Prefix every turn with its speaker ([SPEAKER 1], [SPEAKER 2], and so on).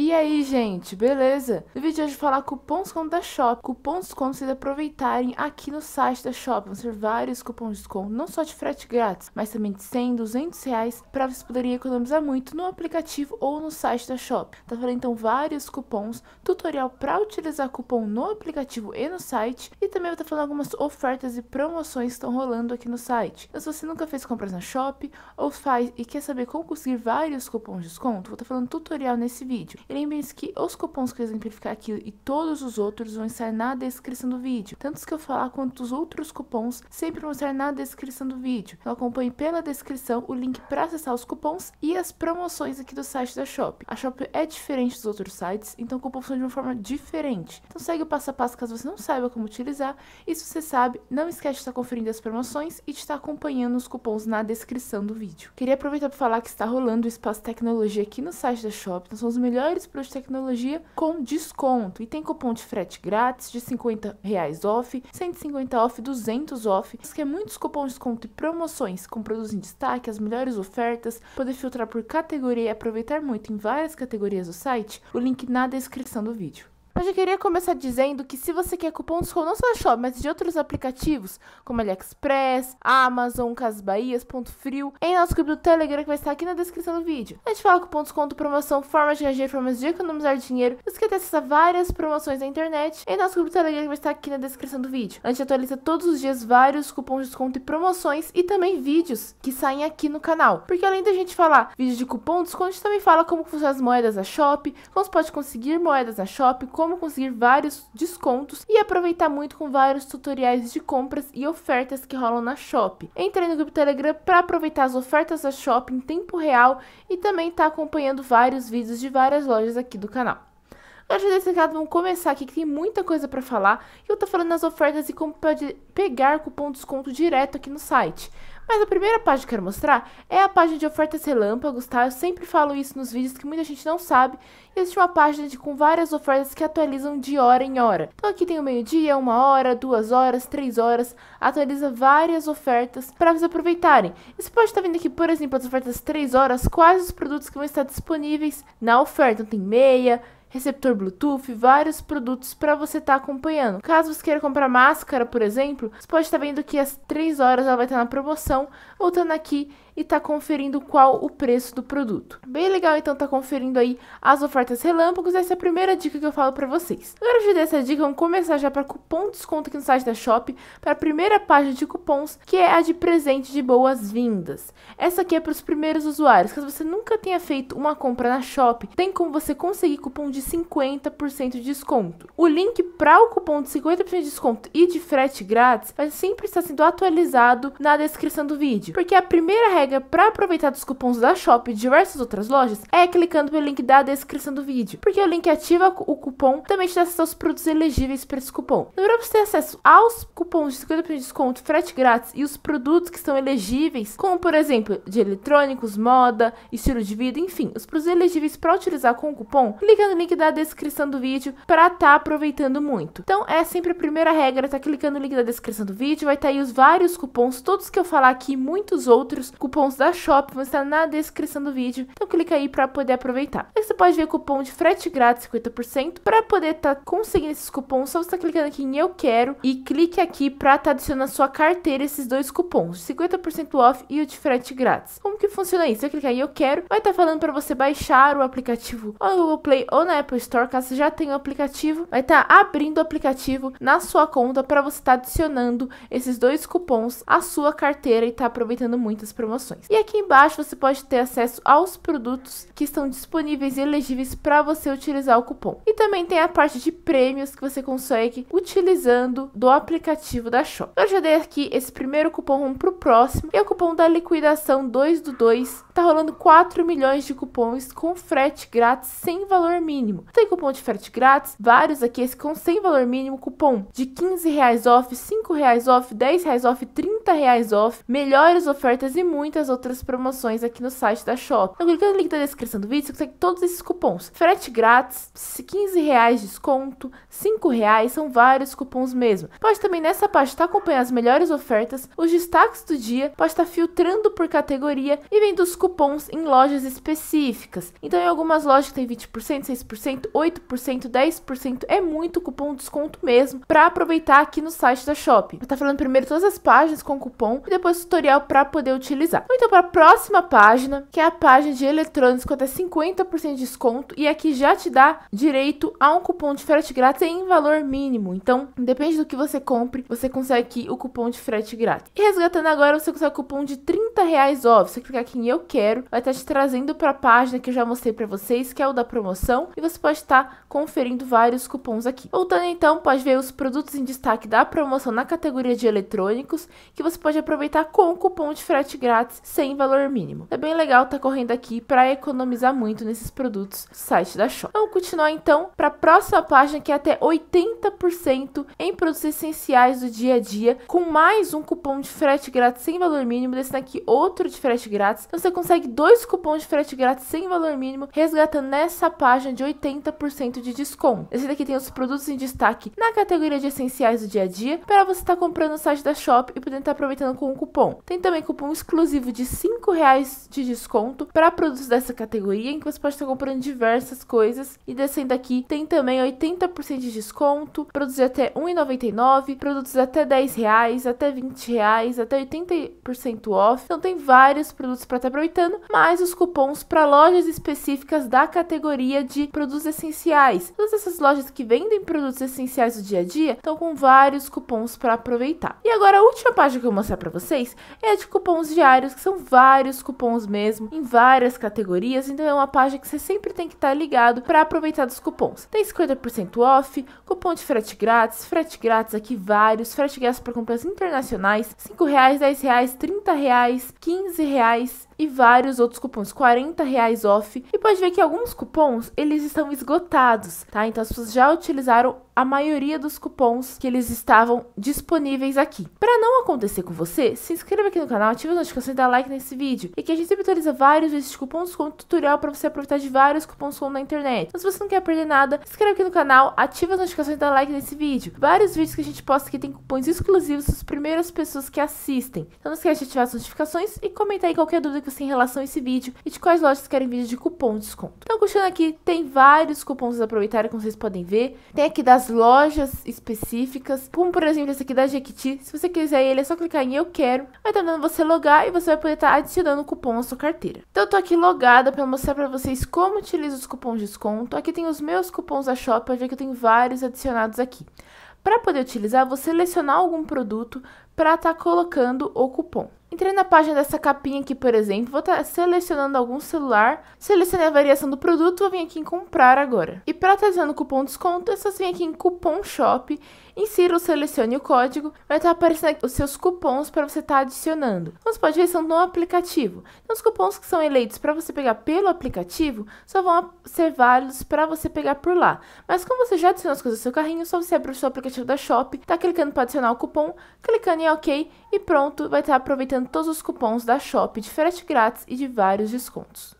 [SPEAKER 1] E aí, gente, beleza? No vídeo de hoje eu vou falar cupons desconto da Shop. Cupons desconto vocês aproveitarem aqui no site da Shop. Vão ser vários cupons de desconto, não só de frete grátis, mas também de 100, 200 reais, para vocês poderem economizar muito no aplicativo ou no site da Shop. Tá falando então vários cupons, tutorial para utilizar cupom no aplicativo e no site, e também vou estar tá falando algumas ofertas e promoções que estão rolando aqui no site. Então, se você nunca fez compras na Shop ou faz e quer saber como conseguir vários cupons de desconto, vou estar tá falando tutorial nesse vídeo. E lembrem-se que os cupons que eu exemplificar aqui e todos os outros vão estar na descrição do vídeo. Tanto os que eu falar quanto os outros cupons sempre vão estar na descrição do vídeo. Então acompanhe pela descrição o link para acessar os cupons e as promoções aqui do site da Shop. A Shop é diferente dos outros sites, então o cupom funciona de uma forma diferente. Então segue o passo a passo caso você não saiba como utilizar. E se você sabe, não esquece de estar conferindo as promoções e de estar acompanhando os cupons na descrição do vídeo. Queria aproveitar para falar que está rolando o espaço tecnologia aqui no site da Shop. Nós somos os melhores melhores produtos de tecnologia com desconto. E tem cupom de frete grátis de 50 reais off, 150 off, 200 off. Isso que é muitos cupons de desconto e promoções com produtos em destaque, as melhores ofertas, poder filtrar por categoria e aproveitar muito em várias categorias do site. O link na descrição do vídeo. Mas eu queria começar dizendo que se você quer cupom de desconto não só da Shop, mas de outros aplicativos, como AliExpress, Amazon, Casas Bahias, Ponto Frio, em nosso grupo do Telegram que vai estar aqui na descrição do vídeo. A gente fala cupom de desconto, promoção, formas de reagir, formas de economizar dinheiro, você quer ter acesso a várias promoções na internet, em nosso grupo do Telegram que vai estar aqui na descrição do vídeo. A gente atualiza todos os dias vários cupons de desconto e promoções e também vídeos que saem aqui no canal. Porque além da gente falar vídeo de cupom de desconto, a gente também fala como funcionam as moedas da Shop, como você pode conseguir moedas na Shop, como como conseguir vários descontos e aproveitar muito com vários tutoriais de compras e ofertas que rolam na Shop. Entre no grupo Telegram para aproveitar as ofertas da Shop em tempo real e também estar tá acompanhando vários vídeos de várias lojas aqui do canal. Ajuda de recado, vamos começar aqui que tem muita coisa para falar. E eu tô falando nas ofertas e como pode pegar cupom de desconto direto aqui no site. Mas a primeira página que eu quero mostrar é a página de ofertas relâmpagos, tá? Eu sempre falo isso nos vídeos que muita gente não sabe. E existe uma página de, com várias ofertas que atualizam de hora em hora. Então aqui tem o meio-dia, uma hora, duas horas, três horas. Atualiza várias ofertas para vocês aproveitarem. E você pode estar tá vendo aqui, por exemplo, as ofertas três horas, quais os produtos que vão estar disponíveis na oferta. Então tem meia, receptor Bluetooth, vários produtos para você estar tá acompanhando. Caso você queira comprar máscara, por exemplo, você pode estar tá vendo que às 3 horas ela vai estar tá na promoção, voltando aqui e tá conferindo qual o preço do produto. Bem legal então tá conferindo aí as ofertas relâmpagos, essa é a primeira dica que eu falo para vocês. Agora de dessa dica, vamos começar já para cupom desconto aqui no site da Shop, para a primeira página de cupons, que é a de presente de boas-vindas. Essa aqui é para os primeiros usuários, caso você nunca tenha feito uma compra na Shop, tem como você conseguir cupom de 50% de desconto. O link para o cupom de 50% de desconto e de frete grátis vai sempre estar sendo atualizado na descrição do vídeo, porque é a primeira regra pega para aproveitar dos cupons da Shop e diversas outras lojas é clicando no link da descrição do vídeo, porque o link ativa o cupom também te dá acesso aos produtos elegíveis para esse cupom. Então, para você ter acesso aos cupons de 50% de desconto, frete grátis e os produtos que são elegíveis, como por exemplo de eletrônicos, moda, estilo de vida, enfim, os produtos elegíveis para utilizar com o cupom, clica no link da descrição do vídeo para estar tá aproveitando muito. Então é sempre a primeira regra, tá clicando no link da descrição do vídeo, vai estar tá aí os vários cupons, todos que eu falar aqui, muitos outros cupons cupons da Shop vão estar na descrição do vídeo, então clica aí para poder aproveitar. Aí você pode ver cupom de frete grátis 50%, para poder estar tá conseguindo esses cupons, só você tá clicando aqui em eu quero e clique aqui para estar tá adicionando na sua carteira esses dois cupons, 50% off e o de frete grátis. Como que funciona isso? Você clicar em eu quero, vai estar tá falando para você baixar o aplicativo ou no Google Play ou na Apple Store, caso você já tenha o aplicativo, vai estar tá abrindo o aplicativo na sua conta para você estar tá adicionando esses dois cupons à sua carteira e estar tá aproveitando muitas promoções promoções. E aqui embaixo você pode ter acesso aos produtos que estão disponíveis e elegíveis para você utilizar o cupom. E também tem a parte de prêmios que você consegue utilizando do aplicativo da Shop. Eu já dei aqui esse primeiro cupom para o próximo e o cupom da liquidação 2 do 2 tá rolando 4 milhões de cupons com frete grátis sem valor mínimo. Tem cupom de frete grátis, vários aqui, esse com sem valor mínimo, cupom de 15 reais off, 5 reais off, 10 reais off, 30 reais off, melhores ofertas e muito muitas outras promoções aqui no site da Shop. Então, clicando no link da descrição do vídeo, você consegue todos esses cupons. Frete grátis, 15 reais desconto, 5 reais, são vários cupons mesmo. Pode também nessa parte estar tá acompanhando as melhores ofertas, os destaques do dia, pode estar tá filtrando por categoria e vendo os cupons em lojas específicas. Então, em algumas lojas tem 20%, 6%, 8%, 10%, é muito cupom desconto mesmo para aproveitar aqui no site da Shop. Tá falando primeiro todas as páginas com cupom e depois tutorial para poder utilizar usar. Então, para a próxima página, que é a página de eletrônicos com até 50% de desconto, e aqui já te dá direito a um cupom de frete grátis em valor mínimo. Então, depende do que você compre, você consegue aqui o cupom de frete grátis. E resgatando agora, você consegue o cupom de 30 reais off. Você clicar aqui em eu quero, vai estar te trazendo para a página que eu já mostrei para vocês, que é o da promoção, e você pode estar conferindo vários cupons aqui. Voltando então, pode ver os produtos em destaque da promoção na categoria de eletrônicos, que você pode aproveitar com o cupom de frete grátis sem valor mínimo. É bem legal tá correndo aqui para economizar muito nesses produtos do site da Shop. Vamos continuar então para a próxima página que é até 80% em produtos essenciais do dia a dia, com mais um cupom de frete grátis sem valor mínimo, desse aqui outro de frete grátis. Então você consegue dois cupons de frete grátis sem valor mínimo, resgatando nessa página de 80% de desconto. Esse daqui tem os produtos em destaque na categoria de essenciais do dia a dia, para você estar tá comprando no site da Shop e poder estar tá aproveitando com o cupom. Tem também cupom exclusivo exclusivo de 5 reais de desconto para produtos dessa categoria, em que você pode estar comprando diversas coisas. E descendo aqui, tem também 80% de desconto, produtos até R$ 1,99, produtos até R$ 10, reais, até R$ 20, reais, até 80% off. Então tem vários produtos para estar tá aproveitando, mais os cupons para lojas específicas da categoria de produtos essenciais. Todas essas lojas que vendem produtos essenciais do dia a dia estão com vários cupons para aproveitar. E agora a última página que eu vou mostrar para vocês é a de cupons diários vários, que são vários cupons mesmo, em várias categorias, então é uma página que você sempre tem que estar tá ligado para aproveitar dos cupons. Tem 50% off, cupom de frete grátis, frete grátis aqui vários, frete grátis para compras internacionais, R$ reais, R$ reais, R$ reais, R$ reais e vários outros cupons, R$ reais off. E pode ver que alguns cupons, eles estão esgotados, tá? Então as pessoas já utilizaram a maioria dos cupons que eles estavam disponíveis aqui. Para não acontecer com você, se inscreva aqui no canal, ative as notificações e dá like nesse vídeo. E que a gente sempre atualiza vários desses cupons com tutorial para você aproveitar de vários cupons com na internet. Então se você não quer perder nada, se inscreva aqui no canal, ative as notificações e dá like nesse vídeo. Vários vídeos que a gente posta aqui tem cupons exclusivos para as primeiras pessoas que assistem. Então não esquece de ativar as notificações e comentar aí qualquer dúvida que você tem em relação a esse vídeo e de quais lojas querem vídeo de cupom de desconto. Então, curtindo aqui, tem vários cupons para aproveitar, como vocês podem ver. Tem aqui das lojas específicas, como por exemplo esse aqui da Jequiti. Se você quiser ele, é só clicar em Eu Quero. Vai estar tá dando você logar e você vai poder estar tá adicionando cupom à sua carteira. Então eu tô aqui logada para mostrar para vocês como utiliza os cupons de desconto. Aqui tem os meus cupons da Shopper, já que eu tenho vários adicionados aqui. Para poder utilizar, vou selecionar algum produto para estar tá colocando o cupom. Entrei na página dessa capinha aqui, por exemplo, vou estar tá selecionando algum celular, selecionei a variação do produto, vou vir aqui em comprar agora. E para estar usando o cupom desconto, é só vir aqui em cupom shop Insira ou selecione o código, vai estar tá aparecendo os seus cupons para você estar tá adicionando. Como você pode ver, são no aplicativo. Então, os cupons que são eleitos para você pegar pelo aplicativo só vão ser válidos para você pegar por lá. Mas como você já adicionou as coisas no seu carrinho, só você abrir o seu aplicativo da Shop, tá clicando para adicionar o cupom, clicando em OK e pronto, vai estar tá aproveitando todos os cupons da Shop de frete grátis e de vários descontos.